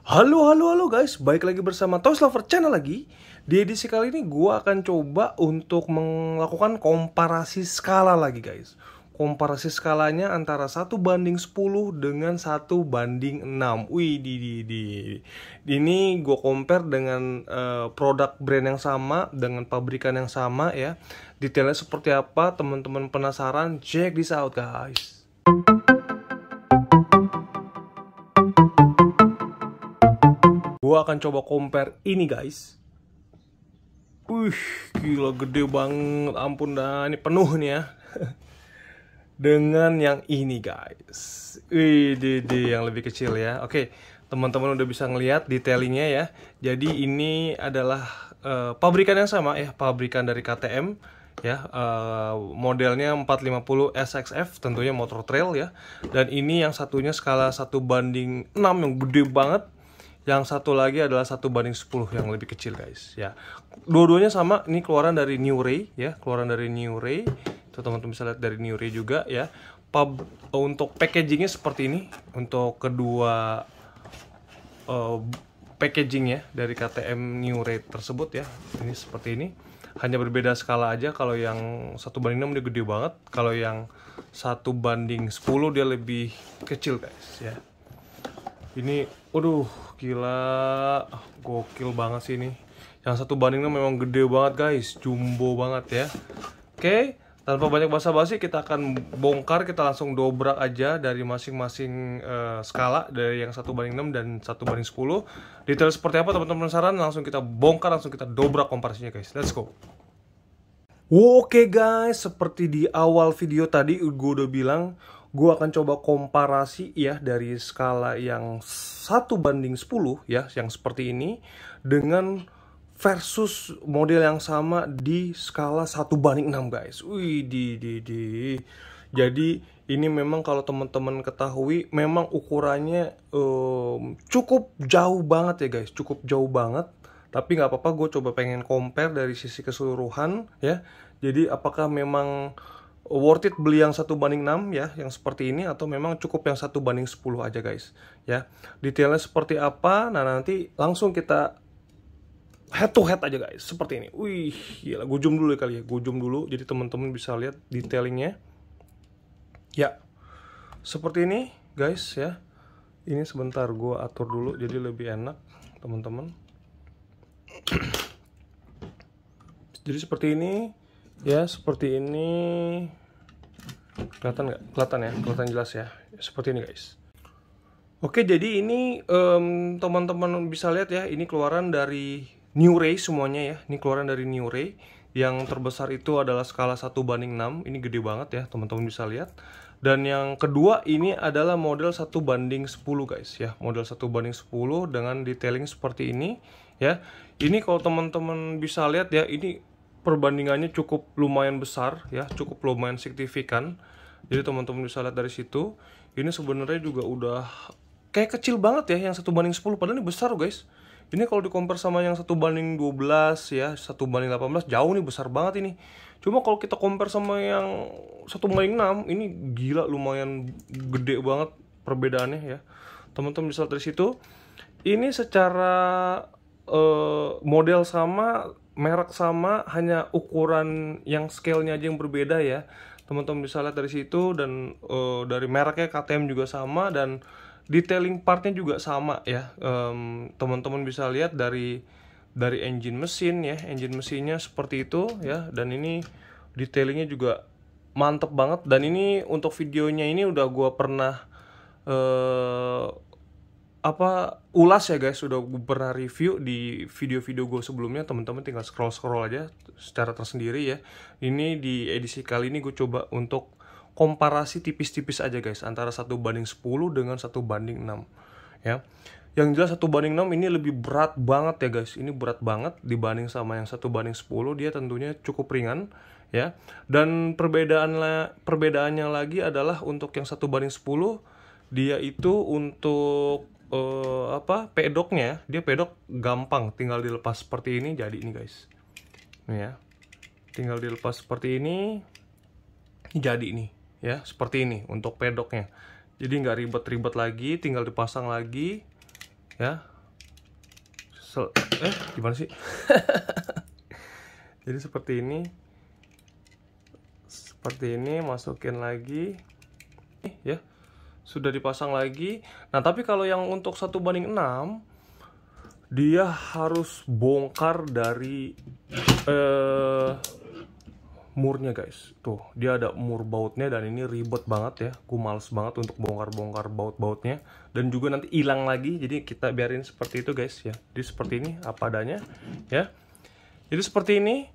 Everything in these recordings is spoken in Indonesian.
Halo, halo, halo guys, baik lagi bersama Toys Lover Channel lagi Di edisi kali ini gue akan coba untuk melakukan komparasi skala lagi guys Komparasi skalanya antara 1 banding 10 dengan 1 banding 6 Wih, di, di, di. Ini gue compare dengan uh, produk brand yang sama, dengan pabrikan yang sama ya Detailnya seperti apa, teman-teman penasaran, check this out guys gue akan coba compare ini guys. Wih, gila gede banget. Ampun dah, ini penuh nih ya. Dengan yang ini guys. Wih, yang lebih kecil ya. Oke, teman-teman udah bisa ngeliat detailingnya ya. Jadi ini adalah uh, pabrikan yang sama ya, pabrikan dari KTM ya uh, modelnya 450 SXF tentunya motor trail ya dan ini yang satunya skala 1 banding 6 yang gede banget yang satu lagi adalah satu banding 10 yang lebih kecil guys ya dua-duanya sama ini keluaran dari New Ray ya keluaran dari New Ray itu teman-teman bisa lihat dari New Ray juga ya Pub, eh, untuk packagingnya seperti ini untuk kedua uh, ya dari KTM New Ray tersebut ya ini seperti ini hanya berbeda skala aja kalau yang satu banding 6 dia gede banget kalau yang satu banding 10 dia lebih kecil guys ya ini Waduh, gila. Gokil banget sih ini. Yang satu bandingnya memang gede banget, guys. Jumbo banget ya. Oke, tanpa banyak basa-basi kita akan bongkar, kita langsung dobrak aja dari masing-masing uh, skala dari yang satu banding 6 dan satu banding 10. Detail seperti apa teman-teman penasaran? Langsung kita bongkar, langsung kita dobrak komparasinya, guys. Let's go. Oke okay guys, seperti di awal video tadi gue udah bilang gue akan coba komparasi ya dari skala yang satu banding 10 ya yang seperti ini dengan versus model yang sama di skala satu banding 6 guys. Wih di di di. Jadi ini memang kalau teman-teman ketahui memang ukurannya um, cukup jauh banget ya guys, cukup jauh banget. Tapi nggak apa-apa, gue coba pengen compare dari sisi keseluruhan ya. Jadi apakah memang worth it beli yang satu banding 6 ya yang seperti ini atau memang cukup yang satu banding 10 aja guys ya detailnya seperti apa nah nanti langsung kita head to head aja guys seperti ini wih gila gue zoom dulu ya kali ya gue zoom dulu jadi teman-teman bisa lihat detailingnya ya seperti ini guys ya ini sebentar gue atur dulu jadi lebih enak teman-teman jadi seperti ini ya seperti ini kelihatan nggak kelihatan ya kelihatan jelas ya seperti ini guys oke jadi ini teman-teman um, bisa lihat ya ini keluaran dari new ray semuanya ya ini keluaran dari new ray yang terbesar itu adalah skala satu banding 6 ini gede banget ya teman-teman bisa lihat dan yang kedua ini adalah model satu banding 10 guys ya model satu banding 10 dengan detailing seperti ini ya ini kalau teman-teman bisa lihat ya ini perbandingannya cukup lumayan besar ya, cukup lumayan signifikan. Jadi teman-teman bisa lihat dari situ, ini sebenarnya juga udah kayak kecil banget ya yang satu banding 10 padahal ini besar guys. Ini kalau di dikompar sama yang satu banding 12 ya, satu banding 18 jauh nih besar banget ini. Cuma kalau kita compare sama yang satu banding 6 ini gila lumayan gede banget perbedaannya ya. Teman-teman bisa lihat dari situ. Ini secara uh, model sama merek sama hanya ukuran yang scale-nya aja yang berbeda ya teman-teman bisa lihat dari situ dan uh, dari mereknya KTM juga sama dan detailing partnya juga sama ya um, teman-teman bisa lihat dari dari engine mesin ya engine mesinnya seperti itu ya dan ini detailingnya juga mantep banget dan ini untuk videonya ini udah gue pernah uh, apa ulas ya guys sudah gue pernah review di video-video gue sebelumnya teman-teman tinggal scroll scroll aja secara tersendiri ya ini di edisi kali ini gue coba untuk komparasi tipis-tipis aja guys antara satu banding 10 dengan satu banding 6 ya yang jelas satu banding 6 ini lebih berat banget ya guys ini berat banget dibanding sama yang satu banding 10 dia tentunya cukup ringan ya dan perbedaan perbedaannya lagi adalah untuk yang satu banding 10 dia itu untuk uh, apa pedoknya dia pedok gampang tinggal dilepas seperti ini jadi ini guys ini ya tinggal dilepas seperti ini jadi ini ya seperti ini untuk pedoknya jadi nggak ribet-ribet lagi tinggal dipasang lagi ya Sel eh gimana sih jadi seperti ini seperti ini masukin lagi sudah dipasang lagi nah tapi kalau yang untuk satu banding 6 dia harus bongkar dari eh, murnya guys tuh dia ada mur bautnya dan ini ribet banget ya aku males banget untuk bongkar-bongkar baut-bautnya dan juga nanti hilang lagi jadi kita biarin seperti itu guys ya jadi seperti ini apa adanya ya jadi seperti ini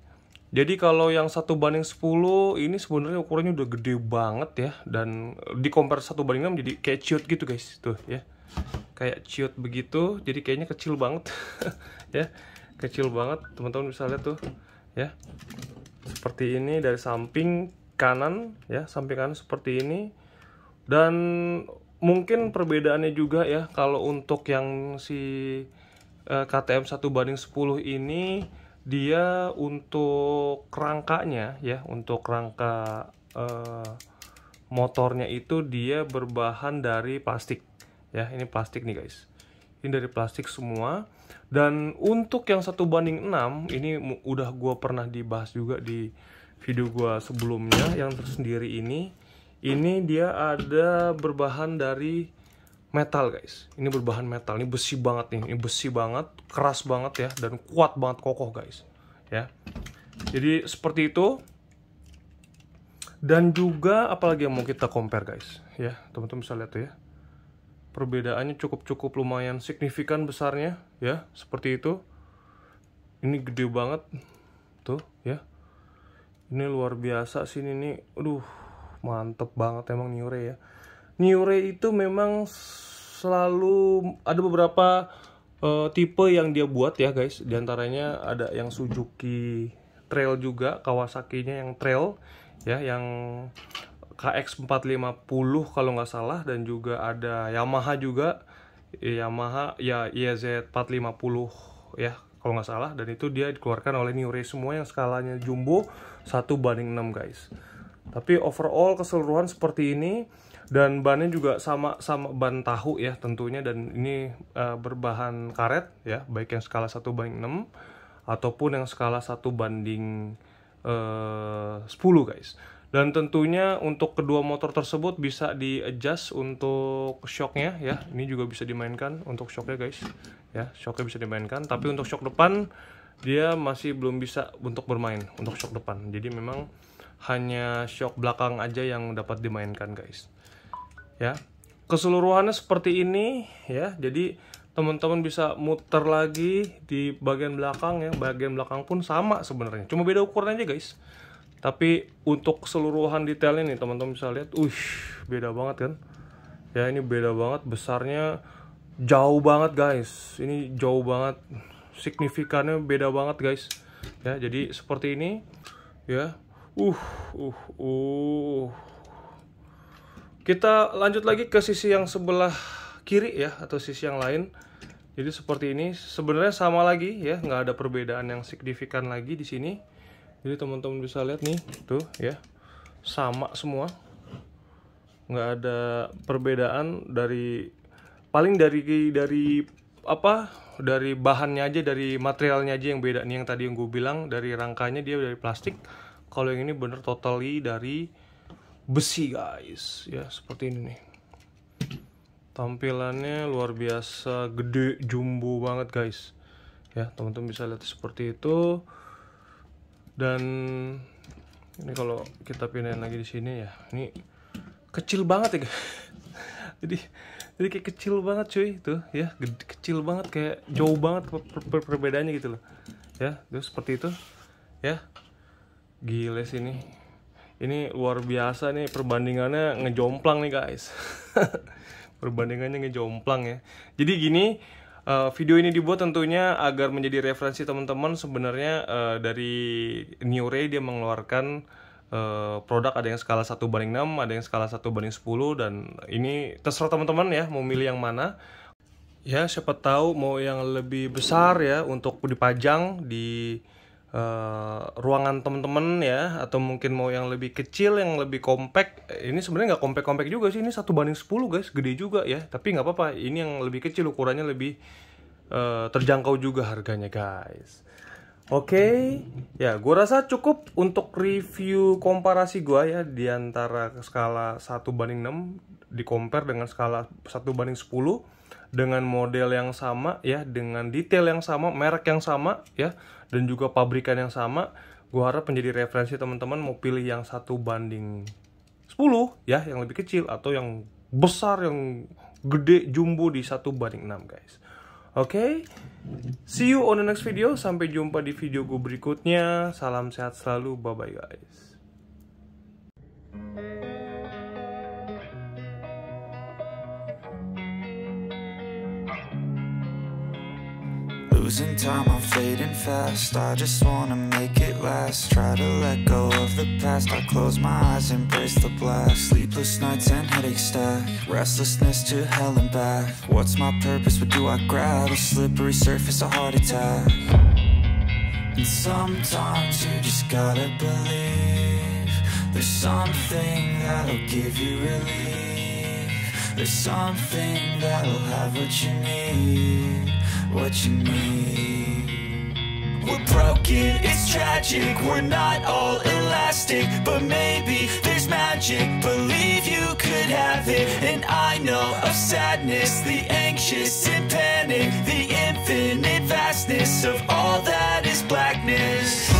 jadi kalau yang satu banding 10 ini sebenarnya ukurannya udah gede banget ya dan di compare satu banding 6 jadi kayak ciut gitu guys tuh ya. Kayak ciut begitu jadi kayaknya kecil banget ya. Kecil banget teman-teman bisa lihat tuh ya. Seperti ini dari samping kanan ya, samping kanan seperti ini. Dan mungkin perbedaannya juga ya kalau untuk yang si uh, eh, KTM satu banding 10 ini dia untuk rangkanya ya untuk rangka eh, motornya itu dia berbahan dari plastik ya ini plastik nih guys ini dari plastik semua dan untuk yang satu banding 6 ini udah gua pernah dibahas juga di video gua sebelumnya yang tersendiri ini ini dia ada berbahan dari metal guys ini berbahan metal ini besi banget nih ini besi banget keras banget ya dan kuat banget kokoh guys ya jadi seperti itu dan juga apalagi yang mau kita compare guys ya teman-teman bisa lihat tuh ya perbedaannya cukup-cukup lumayan signifikan besarnya ya seperti itu ini gede banget tuh ya ini luar biasa sih ini aduh mantep banget emang Niure ya New Ray itu memang selalu ada beberapa uh, tipe yang dia buat ya guys. diantaranya ada yang Suzuki Trail juga, Kawasaki-nya yang Trail ya, yang KX450 kalau nggak salah dan juga ada Yamaha juga. Yamaha ya YZ 450 ya kalau nggak salah dan itu dia dikeluarkan oleh New Ray semua yang skalanya jumbo 1 banding 6 guys. Tapi overall keseluruhan seperti ini dan bannya juga sama sama ban tahu ya tentunya dan ini uh, berbahan karet ya baik yang skala 1 banding 6 ataupun yang skala 1 banding eh, uh, 10 guys dan tentunya untuk kedua motor tersebut bisa di adjust untuk shocknya ya ini juga bisa dimainkan untuk shocknya guys ya shocknya bisa dimainkan tapi untuk shock depan dia masih belum bisa untuk bermain untuk shock depan jadi memang hanya shock belakang aja yang dapat dimainkan guys ya keseluruhannya seperti ini ya jadi teman-teman bisa muter lagi di bagian belakang ya bagian belakang pun sama sebenarnya cuma beda ukuran aja guys tapi untuk keseluruhan detailnya nih teman-teman bisa lihat uh beda banget kan ya ini beda banget besarnya jauh banget guys ini jauh banget signifikannya beda banget guys ya jadi seperti ini ya uh uh uh kita lanjut lagi ke sisi yang sebelah kiri ya atau sisi yang lain. Jadi seperti ini sebenarnya sama lagi ya, nggak ada perbedaan yang signifikan lagi di sini. Jadi teman-teman bisa lihat nih tuh ya sama semua, nggak ada perbedaan dari paling dari dari apa dari bahannya aja dari materialnya aja yang beda nih yang tadi yang gue bilang dari rangkanya dia dari plastik kalau yang ini bener totally dari besi guys ya seperti ini nih tampilannya luar biasa gede jumbo banget guys ya teman-teman bisa lihat seperti itu dan ini kalau kita pindahin lagi di sini ya ini kecil banget ya guys. jadi jadi kayak kecil banget cuy itu ya gede, kecil banget kayak jauh banget per per perbedaannya gitu loh ya terus seperti itu ya gile sini ini luar biasa nih perbandingannya ngejomplang nih guys perbandingannya ngejomplang ya jadi gini uh, video ini dibuat tentunya agar menjadi referensi teman-teman sebenarnya uh, dari New Ray dia mengeluarkan uh, produk ada yang skala 1 banding 6 ada yang skala 1 banding 10 dan ini terserah teman-teman ya mau milih yang mana ya siapa tahu mau yang lebih besar ya untuk dipajang di uh, ruangan temen-temen ya atau mungkin mau yang lebih kecil yang lebih compact ini sebenarnya nggak compact compact juga sih ini satu banding 10 guys gede juga ya tapi nggak apa-apa ini yang lebih kecil ukurannya lebih uh, terjangkau juga harganya guys Oke, okay. ya gue rasa cukup untuk review komparasi gue ya di antara skala 1 banding 6 di compare dengan skala 1 banding 10 dengan model yang sama ya, dengan detail yang sama, merek yang sama ya, dan juga pabrikan yang sama. Gue harap menjadi referensi teman-teman mau pilih yang 1 banding 10 ya, yang lebih kecil atau yang besar, yang gede, jumbo di 1 banding 6 guys. Oke, okay? see you on the next video. Sampai jumpa di video gue berikutnya. Salam sehat selalu. Bye bye guys. Losing time, I'm fading fast I just wanna make it last Try to let go of the past I close my eyes, embrace the blast Sleepless nights and headache stack Restlessness to hell and back What's my purpose, what do I grab? A slippery surface, a heart attack And sometimes you just gotta believe There's something that'll give you relief There's something that'll have what you need What you need We're it's tragic We're not all elastic, but maybe there's magic Believe you could have it, and I know of sadness The anxious and panic, the infinite vastness Of all that is blackness